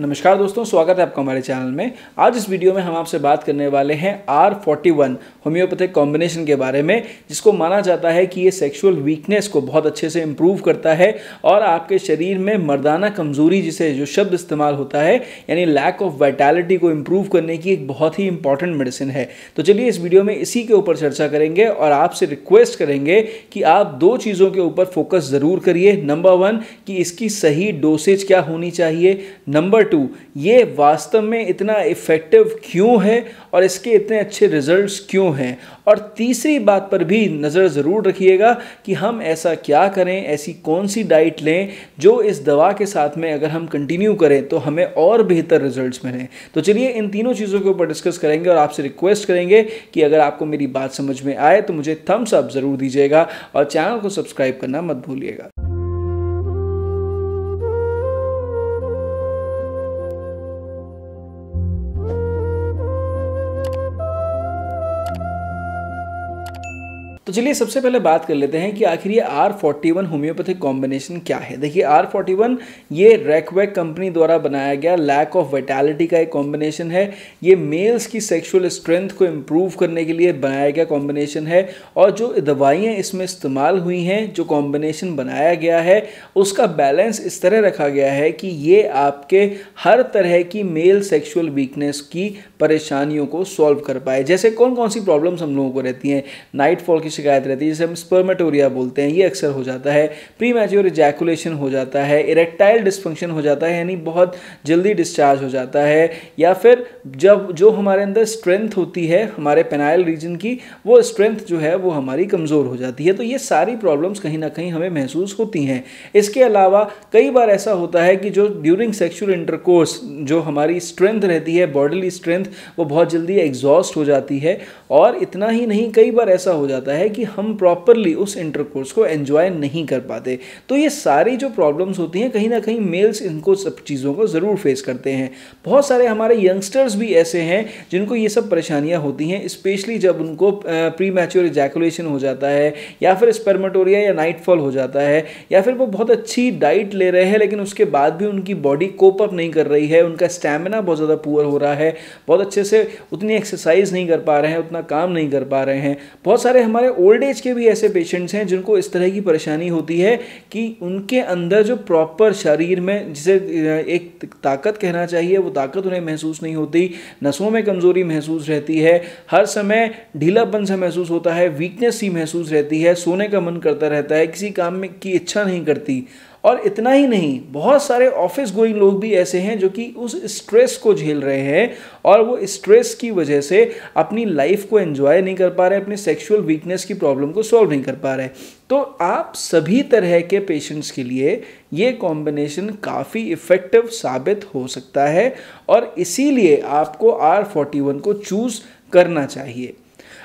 नमस्कार दोस्तों स्वागत है आपका हमारे चैनल में आज इस वीडियो में हम आपसे बात करने वाले हैं R forty one homeopathic combination के बारे में जिसको माना जाता है कि ये सेक्सुअल वीकनेस को बहुत अच्छे से इम्प्रूव करता है और आपके शरीर में मर्दाना कमजोरी जिसे जो शब्द इस्तेमाल होता है यानी लैक ऑफ वाइटैलिटी को इम्प्रूव करने की एक बहुत ही इंपॉर्टेंट मेडिसिन है तो चलिए इस वीडियो में इसी के ऊपर चर्चा करेंगे और आपसे रिक्वेस्ट करेंगे कि आप दो चीज़ों के ऊपर फोकस ज़रूर करिए नंबर वन कि इसकी सही डोसेज क्या होनी चाहिए नंबर टू ये वास्तव में इतना इफ़ेक्टिव क्यों है और इसके इतने अच्छे रिजल्ट्स क्यों हैं और तीसरी बात पर भी नज़र ज़रूर रखिएगा कि हम ऐसा क्या करें ऐसी कौन सी डाइट लें जो इस दवा के साथ में अगर हम कंटिन्यू करें तो हमें और बेहतर रिजल्ट मिलें तो चलिए इन तीनों चीज़ों के ऊपर डिस्कस करेंगे और आपसे रिक्वेस्ट करेंगे कि अगर आपको मेरी बात समझ में आए तो मुझे थम्स अप ज़रूर दीजिएगा और चैनल को सब्सक्राइब करना मत भूलिएगा तो चलिए सबसे पहले बात कर लेते हैं कि आखिर ये R forty one homeopathic combination क्या है देखिए आर फोर्टी वन ये रैकवैक कंपनी द्वारा बनाया गया लैक ऑफ वाइटैलिटी का एक कॉम्बिनेशन है ये मेल्स की सेक्सुअल स्ट्रेंथ को इम्प्रूव करने के लिए बनाया गया कॉम्बिनेशन है और जो दवाइयाँ इसमें इस्तेमाल हुई हैं जो कॉम्बिनेशन बनाया गया है उसका बैलेंस इस तरह रखा गया है कि ये आपके हर तरह की मेल सेक्सुअल वीकनेस की परेशानियों को सॉल्व कर पाए जैसे कौन कौन सी प्रॉब्लम्स हम लोगों को रहती हैं नाइट फॉल की शिकायत रहती है जिसे हम स्पर्मेटोरिया बोलते हैं ये अक्सर हो जाता है प्री मैच्योर इजैकुलेशन हो जाता है इरेक्टाइल डिस्फंक्शन हो जाता है यानी बहुत जल्दी डिस्चार्ज हो जाता है या फिर जब जो हमारे अंदर स्ट्रेंथ होती है हमारे पेनाइल रीजन की वो स्ट्रेंथ जो है वो हमारी कमज़ोर हो जाती है तो ये सारी प्रॉब्लम्स कहीं ना कहीं हमें महसूस होती हैं इसके अलावा कई बार ऐसा होता है कि जो ड्यूरिंग सेक्शुअल इंटरकोर्स जो हमारी स्ट्रेंथ रहती है बॉडीली स्ट्रेंथ वो बहुत जल्दी एग्जॉस्ट हो जाती है और इतना ही नहीं कई बार ऐसा हो जाता है है कि हम प्रॉपरली उस इंटरकोर्स को एंजॉय नहीं कर पाते तो ये सारी जो प्रॉब्लम्स होती हैं कहीं ना कहीं मेल्स इनको सब चीज़ों को ज़रूर फेस करते हैं बहुत सारे हमारे यंगस्टर्स भी ऐसे हैं जिनको ये सब परेशानियाँ होती हैं स्पेशली जब उनको प्री मैच्योर इजैकुलेशन हो जाता है या फिर स्पर्मेटोरिया या नाइटफॉल हो जाता है या फिर वो बहुत अच्छी डाइट ले रहे हैं लेकिन उसके बाद भी उनकी बॉडी कोप अप नहीं कर रही है उनका स्टैमिना बहुत ज़्यादा पुअर हो रहा है बहुत अच्छे से उतनी एक्सरसाइज नहीं कर पा रहे हैं उतना काम नहीं कर पा रहे हैं बहुत सारे हमारे ओल्ड एज के भी ऐसे पेशेंट्स हैं जिनको इस तरह की परेशानी होती है कि उनके अंदर जो प्रॉपर शरीर में जिसे एक ताकत कहना चाहिए वो ताकत उन्हें महसूस नहीं होती नसों में कमज़ोरी महसूस रहती है हर समय ढीलापन सा महसूस होता है वीकनेस सी महसूस रहती है सोने का मन करता रहता है किसी काम में की इच्छा नहीं करती और इतना ही नहीं बहुत सारे ऑफिस गोइंग लोग भी ऐसे हैं जो कि उस स्ट्रेस को झेल रहे हैं और वो स्ट्रेस की वजह से अपनी लाइफ को एंजॉय नहीं कर पा रहे अपने सेक्सुअल वीकनेस की प्रॉब्लम को सॉल्व नहीं कर पा रहे तो आप सभी तरह के पेशेंट्स के लिए ये कॉम्बिनेशन काफ़ी इफ़ेक्टिव साबित हो सकता है और इसीलिए आपको आर फोर्टी वन को चूज़ करना चाहिए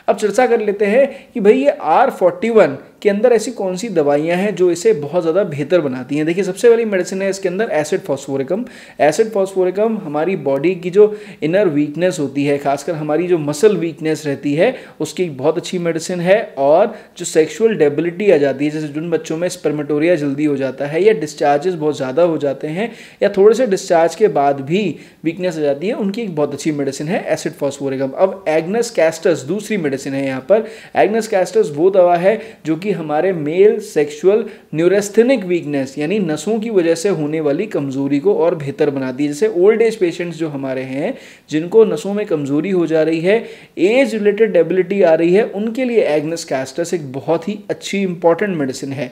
अब चर्चा कर लेते हैं कि भाई ये आर फोर्टी वन के अंदर ऐसी कौन सी दवाइयाँ हैं जो इसे बहुत ज़्यादा बेहतर बनाती हैं देखिए सबसे पहली मेडिसिन है इसके अंदर एसिड फॉस्फोरिकम एसिड फॉस्फोरिकम हमारी बॉडी की जो इनर वीकनेस होती है खासकर हमारी जो मसल वीकनेस रहती है उसकी बहुत अच्छी मेडिसिन है और जो सेक्शुअल डेबिलिटी आ जाती है जैसे जिन बच्चों में स्पर्मेटोरिया जल्दी हो जाता है या डिस्चार्जेस बहुत ज़्यादा हो जाते हैं या थोड़े से डिस्चार्ज के बाद भी वीकनेस आ जाती है उनकी एक बहुत अच्छी मेडिसिन है एसिड फॉस्फोरिकम अब एग्नस कैस्टस दूसरी मेडिसिन है यहाँ पर एग्नस कैस्टस वो दवा है जो कि हमारे मेल सेक्सुअल न्यूरेस्थेनिक वीकनेस यानी नसों की वजह से होने वाली कमज़ोरी को और बेहतर बनाती है जैसे ओल्ड एज पेशेंट्स जो हमारे हैं जिनको नसों में कमज़ोरी हो जा रही है एज रिलेटेड डेबिलिटी आ रही है उनके लिए एग्नस कैस्टस एक बहुत ही अच्छी इंपॉर्टेंट मेडिसिन है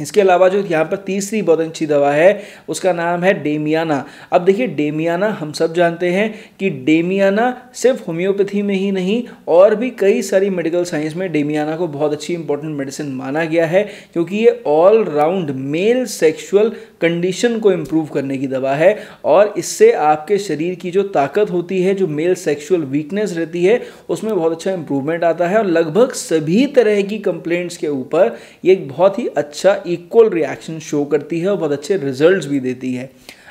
इसके अलावा जो यहाँ पर तीसरी बहुत अच्छी दवा है उसका नाम है डेमियाना अब देखिए डेमियाना हम सब जानते हैं कि डेमियाना सिर्फ होम्योपैथी में ही नहीं और भी कई सारी मेडिकल साइंस में डेमियाना को बहुत अच्छी इंपॉर्टेंट मेडिसिन माना गया है क्योंकि ये all round male sexual condition को इम्प्रूव करने की दवा है और इससे आपके शरीर की जो ताकत होती है जो मेल सेक्सुअल वीकनेस रहती है उसमें बहुत अच्छा इंप्रूवमेंट आता है और लगभग सभी तरह की कंप्लेंट्स के ऊपर ये एक बहुत ही अच्छा इक्वल रिएक्शन शो करती है और बहुत अच्छे रिजल्ट भी देती है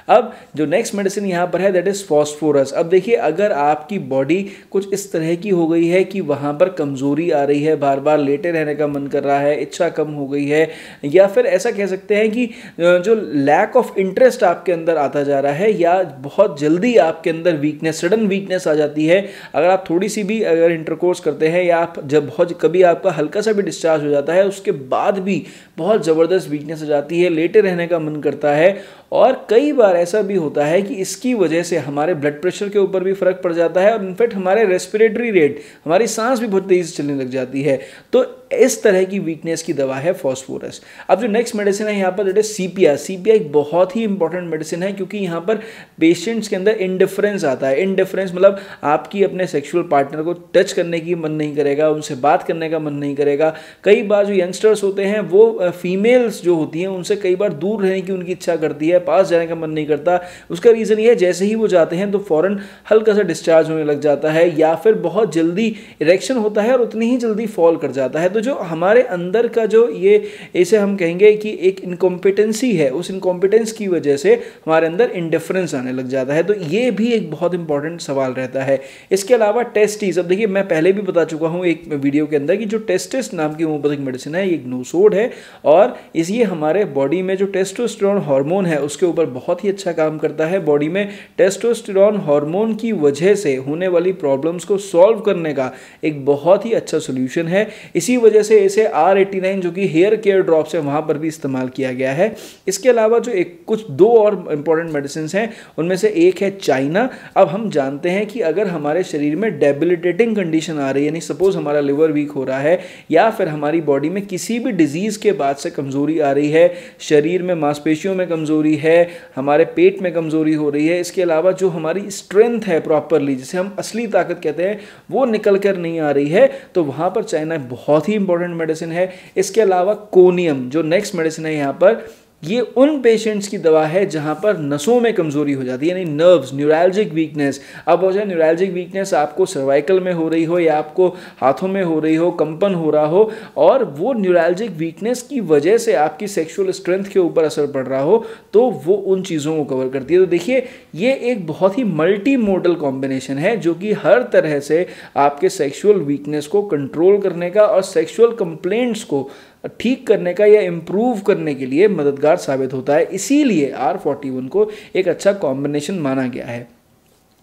अब जो नेक्स्ट मेडिसिन यहाँ पर है दैट इज़ फॉस्फोरस अब देखिए अगर आपकी बॉडी कुछ इस तरह की हो गई है कि वहाँ पर कमज़ोरी आ रही है बार बार लेटे रहने का मन कर रहा है इच्छा कम हो गई है या फिर ऐसा कह सकते हैं कि जो लैक ऑफ इंटरेस्ट आपके अंदर आता जा रहा है या बहुत जल्दी आपके अंदर वीकनेस सडन वीकनेस आ जाती है अगर आप थोड़ी सी भी अगर इंटरकोर्स करते हैं या आप जब बहुत कभी आपका हल्का सा भी डिस्चार्ज हो जाता है उसके बाद भी बहुत ज़बरदस्त वीकनेस आ जाती है लेटे रहने का मन करता है और कई बार ऐसा भी होता है कि इसकी वजह से हमारे ब्लड प्रेशर के ऊपर भी फर्क पड़ जाता है और इनफैक्ट हमारे रेस्पिरेटरी रेट हमारी सांस भी बहुत से चलने लग जाती है तो इस तरह की वीकनेस की दवा है फॉस्फोरस अब जो नेक्स्ट मेडिसिन है यहाँ पर that is C P R C P R एक बहुत ही इंपॉर्टेंट मेडिसिन है क्योंकि यहाँ पर पेशेंट्स के अंदर इंडिफरेंस आता है इंडिफरेंस मतलब आपकी अपने सेक्सुअल पार्टनर को टच करने की मन नहीं करेगा उनसे बात करने का मन नहीं करेगा कई बार जो यंगस्टर्स होते हैं वो फीमेल्स जो होती हैं उनसे कई बार दूर रहने की उनकी इच्छा करती है पास जाने का मन नहीं करता उसका रीज़न ये है जैसे ही वो जाते हैं तो फ़ौरन हल्का सा डिस्चार्ज होने लग जाता है या फिर बहुत जल्दी इरेक्शन होता है और उतनी ही जल्दी फॉल कर जाता है तो तो जो हमारे अंदर का जो ये ऐसे हम कहेंगे कि एक इनकॉम्पिटेंसी है उस इनकॉम्पिटेंस की वजह से हमारे अंदर इंडिफरेंस आने लग जाता है तो ये भी एक बहुत इंपॉर्टेंट सवाल रहता है इसके अलावा टेस्टीज अब देखिए मैं पहले भी बता चुका हूँ एक वीडियो के अंदर कि जो टेस्टिस नाम की होम्योपैथिक मेडिसिन है ये एक नोसोड है और इसलिए हमारे बॉडी में जो टेस्टोस्टेरॉन हार्मोन है उसके ऊपर बहुत ही अच्छा काम करता है बॉडी में टेस्टोस्टेरॉन हार्मोन की वजह से होने वाली प्रॉब्लम्स को सॉल्व करने का एक बहुत ही अच्छा सोल्यूशन है इसी वजह वजह से इसे आर एट्टी नाइन जो कि हेयर केयर ड्रॉप्स है वहाँ पर भी इस्तेमाल किया गया है इसके अलावा जो एक कुछ दो और इंपॉर्टेंट मेडिसिन हैं उनमें से एक है चाइना अब हम जानते हैं कि अगर हमारे शरीर में डेबिलिटेटिंग कंडीशन आ रही है यानी सपोज हमारा लिवर वीक हो रहा है या फिर हमारी बॉडी में किसी भी डिजीज़ के बाद से कमज़ोरी आ रही है शरीर में मांसपेशियों में कमज़ोरी है हमारे पेट में कमज़ोरी हो रही है इसके अलावा जो हमारी स्ट्रेंथ है प्रॉपरली जिसे हम असली ताकत कहते हैं वो निकल कर नहीं आ रही है तो वहाँ पर चाइना बहुत ही इंपॉर्टेंट मेडिसिन है इसके अलावा कोनियम जो नेक्स्ट मेडिसिन है यहाँ पर ये उन पेशेंट्स की दवा है जहाँ पर नसों में कमज़ोरी हो जाती है यानी नर्व्स न्यूरालजिक वीकनेस अब हो जाए न्यूरालजिक वीकनेस आपको सर्वाइकल में हो रही हो या आपको हाथों में हो रही हो कंपन हो रहा हो और वो न्यूरालजिक वीकनेस की वजह से आपकी सेक्सुअल स्ट्रेंथ के ऊपर असर पड़ रहा हो तो वो उन चीज़ों को कवर करती है तो देखिए ये एक बहुत ही मल्टी मोडल कॉम्बिनेशन है जो कि हर तरह से आपके सेक्शुअल वीकनेस को कंट्रोल करने का और सेक्शुअल कंप्लेंट्स को ठीक करने का या इम्प्रूव करने के लिए मददगार साबित होता है इसीलिए आर फोर्टी वन को एक अच्छा कॉम्बिनेशन माना गया है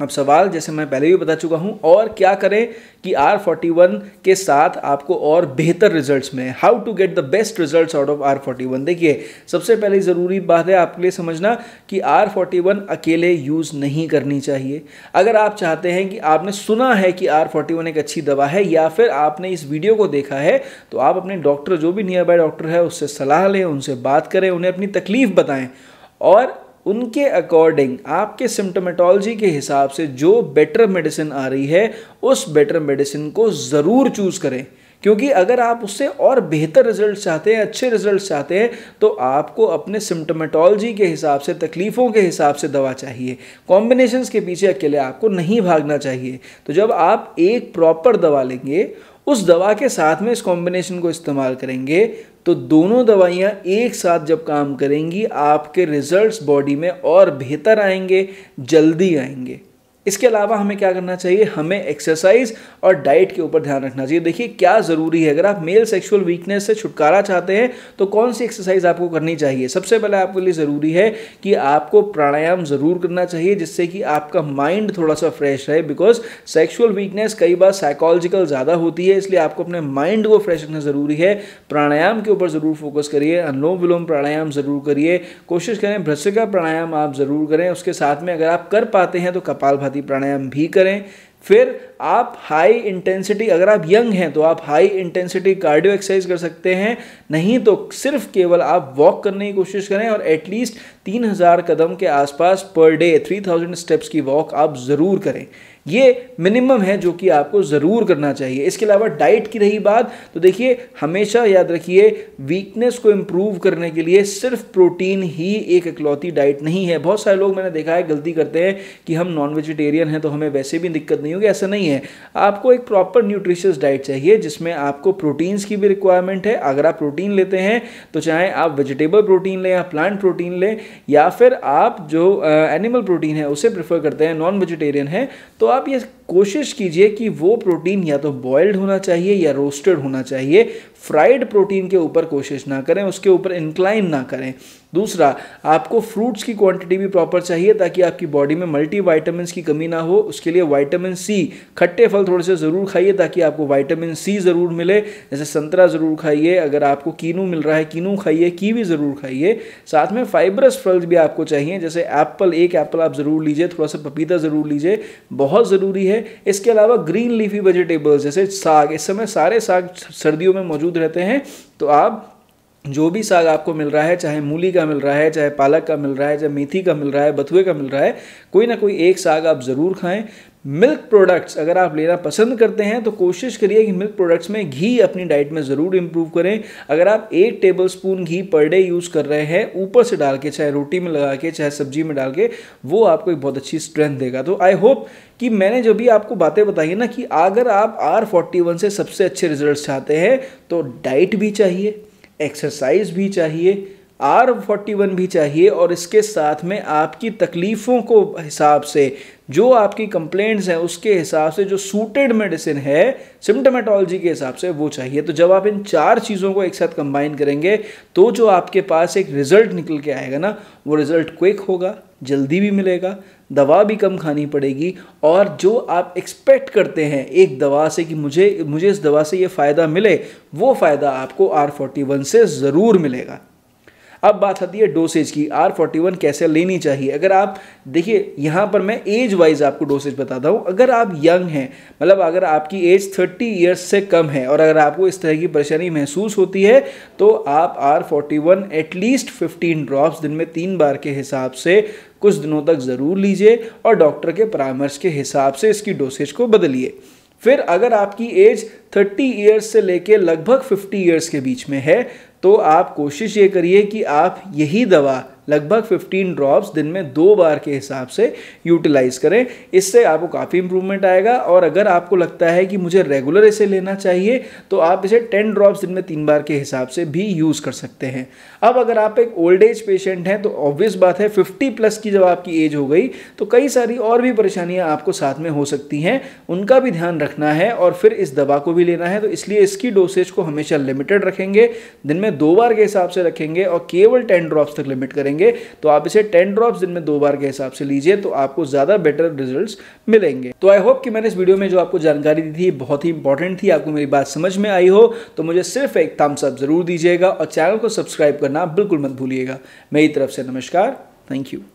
अब सवाल जैसे मैं पहले भी बता चुका हूँ और क्या करें कि आर फोर्टी वन के साथ आपको और बेहतर रिजल्ट्स मिले how to get the best results out of R forty one देखिए सबसे पहले ज़रूरी बात है आपके लिए समझना कि आर फोर्टी वन अकेले यूज़ नहीं करनी चाहिए अगर आप चाहते हैं कि आपने सुना है कि आर फोर्टी वन एक अच्छी दवा है या फिर आपने इस वीडियो को देखा है तो आप अपने डॉक्टर जो भी नियर बाय डॉक्टर है उससे सलाह लें उनसे बात करें उन्हें अपनी तकलीफ़ बताएं और उनके अकॉर्डिंग आपके सिम्टोमेटोलॉजी के हिसाब से जो बेटर मेडिसिन आ रही है उस बेटर मेडिसिन को ज़रूर चूज़ करें क्योंकि अगर आप उससे और बेहतर रिजल्ट चाहते हैं अच्छे रिजल्ट चाहते हैं तो आपको अपने सिम्टोमेटोलॉजी के हिसाब से तकलीफ़ों के हिसाब से दवा चाहिए कॉम्बिनेशन के पीछे अकेले आपको नहीं भागना चाहिए तो जब आप एक प्रॉपर दवा लेंगे उस दवा के साथ में इस कॉम्बिनेशन को इस्तेमाल करेंगे तो दोनों दवाइयाँ एक साथ जब काम करेंगी आपके रिजल्ट्स बॉडी में और बेहतर आएंगे जल्दी आएंगे इसके अलावा हमें क्या करना चाहिए हमें एक्सरसाइज और डाइट के ऊपर ध्यान रखना चाहिए देखिए क्या ज़रूरी है अगर आप मेल सेक्सुअल वीकनेस से छुटकारा चाहते हैं तो कौन सी एक्सरसाइज आपको करनी चाहिए सबसे पहले आपके लिए ज़रूरी है कि आपको प्राणायाम ज़रूर करना चाहिए जिससे कि आपका माइंड थोड़ा सा फ्रेश रहे बिकॉज सेक्सुअल वीकनेस कई बार साइकोलॉजिकल ज़्यादा होती है इसलिए आपको अपने माइंड को फ्रेश रखना ज़रूरी है प्राणायाम के ऊपर ज़रूर फोकस करिए अनुलोम विलोम प्राणायाम ज़रूर करिए कोशिश करें का प्राणायाम आप ज़रूर करें उसके साथ में अगर आप कर पाते हैं तो कपाल भाती समाधि प्राणायाम भी करें फिर आप हाई इंटेंसिटी अगर आप यंग हैं तो आप हाई इंटेंसिटी कार्डियो एक्सरसाइज कर सकते हैं नहीं तो सिर्फ केवल आप वॉक करने की कोशिश करें और एटलीस्ट तीन हजार कदम के आसपास per day three thousand steps की वॉक आप ज़रूर करें ये मिनिमम है जो कि आपको ज़रूर करना चाहिए इसके अलावा डाइट की रही बात तो देखिए हमेशा याद रखिए वीकनेस को इम्प्रूव करने के लिए सिर्फ प्रोटीन ही एक इकलौती डाइट नहीं है बहुत सारे लोग मैंने देखा है गलती करते हैं कि हम नॉन वेजिटेरियन हैं तो हमें वैसे भी दिक्कत नहीं होगी ऐसा नहीं है आपको एक प्रॉपर न्यूट्रिशियस डाइट चाहिए जिसमें आपको प्रोटीन्स की भी रिक्वायरमेंट है अगर आप प्रोटीन लेते हैं तो चाहे आप वेजिटेबल प्रोटीन लें या प्लांट प्रोटीन लें या फिर आप जो एनिमल uh, प्रोटीन है उसे प्रेफर करते हैं नॉन वेजिटेरियन है तो आप ये कोशिश कीजिए कि वो प्रोटीन या तो बॉइल्ड होना चाहिए या रोस्टेड होना चाहिए फ्राइड प्रोटीन के ऊपर कोशिश ना करें उसके ऊपर इंक्लाइन ना करें दूसरा आपको फ्रूट्स की क्वांटिटी भी प्रॉपर चाहिए ताकि आपकी बॉडी में मल्टी वाइटामिन की कमी ना हो उसके लिए वाइटामिन सी खट्टे फल थोड़े से ज़रूर खाइए ताकि आपको वाइटामिन सी ज़रूर मिले जैसे संतरा ज़रूर खाइए अगर आपको कीनू मिल रहा है कीनू खाइए कीवी ज़रूर खाइए साथ में फाइबरस फल भी आपको चाहिए जैसे एप्पल एक एप्पल आप ज़रूर लीजिए थोड़ा सा पपीता ज़रूर लीजिए बहुत ज़रूरी है है इसके अलावा ग्रीन लीफी वेजिटेबल्स जैसे साग इस समय सारे साग सर्दियों में मौजूद रहते हैं तो आप जो भी साग आपको मिल रहा है चाहे मूली का मिल रहा है चाहे पालक का मिल रहा है चाहे मेथी का मिल रहा है बथुए का मिल रहा है कोई ना कोई एक साग आप ज़रूर खाएं मिल्क प्रोडक्ट्स अगर आप लेना पसंद करते हैं तो कोशिश करिए कि मिल्क प्रोडक्ट्स में घी अपनी डाइट में ज़रूर इम्प्रूव करें अगर आप एक टेबल स्पून घी पर डे यूज़ कर रहे हैं ऊपर से डाल के चाहे रोटी में लगा के चाहे सब्जी में डाल के वो आपको एक बहुत अच्छी स्ट्रेंथ देगा तो आई होप कि मैंने जो भी आपको बातें बताई ना कि अगर आप आर फोर्टी वन से सबसे अच्छे रिजल्ट चाहते हैं तो डाइट भी चाहिए एक्सरसाइज भी चाहिए आर फोर्टी वन भी चाहिए और इसके साथ में आपकी तकलीफ़ों को हिसाब से जो आपकी कंप्लेंट्स हैं उसके हिसाब से जो सूटेड मेडिसिन है सिम्टोमेटोलॉजी के हिसाब से वो चाहिए तो जब आप इन चार चीज़ों को एक साथ कंबाइन करेंगे तो जो आपके पास एक रिज़ल्ट निकल के आएगा ना वो रिज़ल्ट क्विक होगा जल्दी भी मिलेगा दवा भी कम खानी पड़ेगी और जो आप एक्सपेक्ट करते हैं एक दवा से कि मुझे मुझे इस दवा से ये फ़ायदा मिले वो फ़ायदा आपको आर फोर्टी वन से ज़रूर मिलेगा अब बात आती है डोसेज की आर फोर्टी वन कैसे लेनी चाहिए अगर आप देखिए यहाँ पर मैं एज वाइज आपको डोसेज बताता हूँ अगर आप यंग हैं मतलब अगर आपकी एज थर्टी ईयर्स से कम है और अगर आपको इस तरह की परेशानी महसूस होती है तो आप R forty one at least fifteen drops दिन में तीन बार के हिसाब से कुछ दिनों तक ज़रूर लीजिए और डॉक्टर के परामर्श के हिसाब से इसकी डोसेज को बदलिए फिर अगर आपकी एज 30 ईयर्स से लेके लगभग 50 ईयर्स के बीच में है तो आप कोशिश ये करिए कि आप यही दवा लगभग 15 ड्रॉप्स दिन में दो बार के हिसाब से यूटिलाइज़ करें इससे आपको काफ़ी इंप्रूवमेंट आएगा और अगर आपको लगता है कि मुझे रेगुलर इसे लेना चाहिए तो आप इसे 10 ड्रॉप्स दिन में तीन बार के हिसाब से भी यूज़ कर सकते हैं अब अगर आप एक ओल्ड एज पेशेंट हैं तो ऑब्वियस बात है फिफ्टी प्लस की जब आपकी एज हो गई तो कई सारी और भी परेशानियाँ आपको साथ में हो सकती हैं उनका भी ध्यान रखना है और फिर इस दवा को भी लेना है तो इसलिए इसकी डोसेज को हमेशा लिमिटेड रखेंगे दिन में दो बार के हिसाब से रखेंगे और केवल टेन ड्रॉप्स तक लिमिट करेंगे करेंगे तो आप इसे टेन ड्रॉप्स दिन में दो बार के हिसाब से लीजिए तो आपको ज़्यादा बेटर रिजल्ट मिलेंगे तो आई होप कि मैंने इस वीडियो में जो आपको जानकारी दी थी बहुत ही इंपॉर्टेंट थी आपको मेरी बात समझ में आई हो तो मुझे सिर्फ एक थम्स अप जरूर दीजिएगा और चैनल को सब्सक्राइब करना बिल्कुल मत भूलिएगा मेरी तरफ से नमस्कार थैंक यू